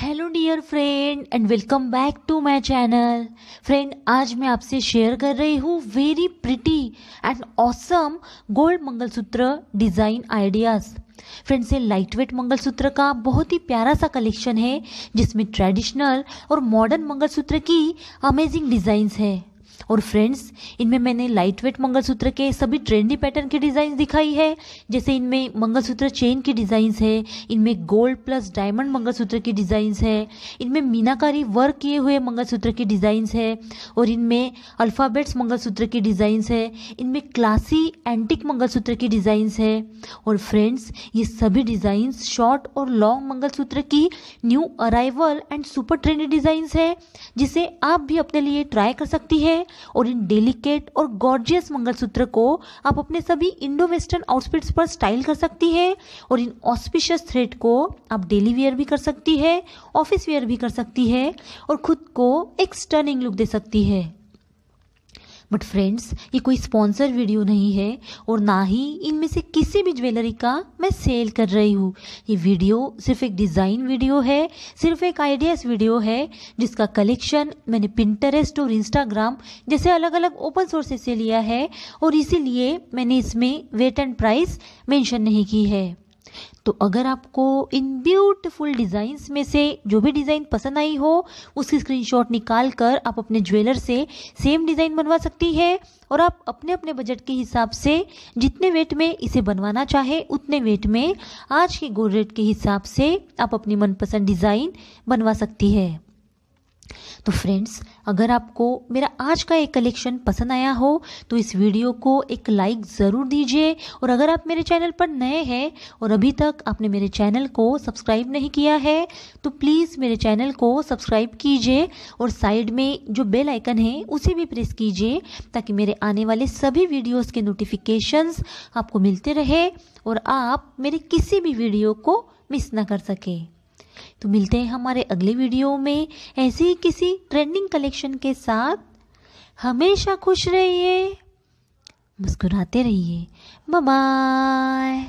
hello dear friend and welcome back to my channel friend आज मैं आपसे share कर रही हूँ very pretty and awesome gold mangalsutra design ideas friends ये लाइट वेट मंगलसूत्र का बहुत ही प्यारा सा कलेक्शन है जिसमें ट्रेडिशनल और मॉडर्न मंगलसूत्र की अमेजिंग डिज़ाइंस है और फ्रेंड्स इनमें मैंने लाइट वेट मंगलसूत्र के सभी ट्रेंडी पैटर्न की डिज़ाइन दिखाई है जैसे इनमें मंगलसूत्र चेन की डिज़ाइंस है इनमें गोल्ड प्लस डायमंड मंगलसूत्र की डिज़ाइंस है इनमें मीनाकारी वर्क किए हुए मंगलसूत्र की डिज़ाइंस है और इनमें अल्फ़ाबेट्स मंगलसूत्र की डिज़ाइंस है इनमें क्लासी एंटिक मंगलसूत्र की डिज़ाइंस है और फ्रेंड्स ये सभी डिज़ाइंस शॉर्ट और लॉन्ग मंगलसूत्र की new arrival and super trendy designs है जिसे आप भी अपने लिए ट्राई कर सकती है हैं और इन डेलिकेट और गॉर्जियस मंगलसूत्र को आप अपने सभी इंडो वेस्टर्न आउटफिट्स पर स्टाइल कर सकती हैं और इन ऑस्पिशियस थ्रेड को आप डेली वेयर भी कर सकती है ऑफिस वेयर भी कर सकती है और खुद को एक स्टर्निंग लुक दे सकती है बट फ्रेंड्स ये कोई स्पॉन्सर वीडियो नहीं है और ना ही इनमें से किसी भी ज्वेलरी का मैं सेल कर रही हूँ ये वीडियो सिर्फ एक डिज़ाइन वीडियो है सिर्फ एक आइडियाज़ वीडियो है जिसका कलेक्शन मैंने पिंटरेस्ट और इंस्टाग्राम जैसे अलग अलग ओपन सोर्सेज से लिया है और इसीलिए मैंने इसमें वेट एंड प्राइस मैंशन नहीं की है तो अगर आपको इन ब्यूटीफुल डिज़ाइंस में से जो भी डिज़ाइन पसंद आई हो उसकी स्क्रीनशॉट निकाल कर आप अपने ज्वेलर से सेम डिज़ाइन बनवा सकती है और आप अपने अपने बजट के हिसाब से जितने वेट में इसे बनवाना चाहे उतने वेट में आज के गोल रेट के हिसाब से आप अपनी मनपसंद डिज़ाइन बनवा सकती है तो फ्रेंड्स अगर आपको मेरा आज का एक कलेक्शन पसंद आया हो तो इस वीडियो को एक लाइक ज़रूर दीजिए और अगर आप मेरे चैनल पर नए हैं और अभी तक आपने मेरे चैनल को सब्सक्राइब नहीं किया है तो प्लीज़ मेरे चैनल को सब्सक्राइब कीजिए और साइड में जो बेल आइकन है उसे भी प्रेस कीजिए ताकि मेरे आने वाले सभी वीडियोज़ के नोटिफिकेशंस आपको मिलते रहे और आप मेरे किसी भी वीडियो को मिस ना कर सकें तो मिलते हैं हमारे अगले वीडियो में ऐसे ही किसी ट्रेंडिंग कलेक्शन के साथ हमेशा खुश रहिए मुस्कुराते रहिए बाय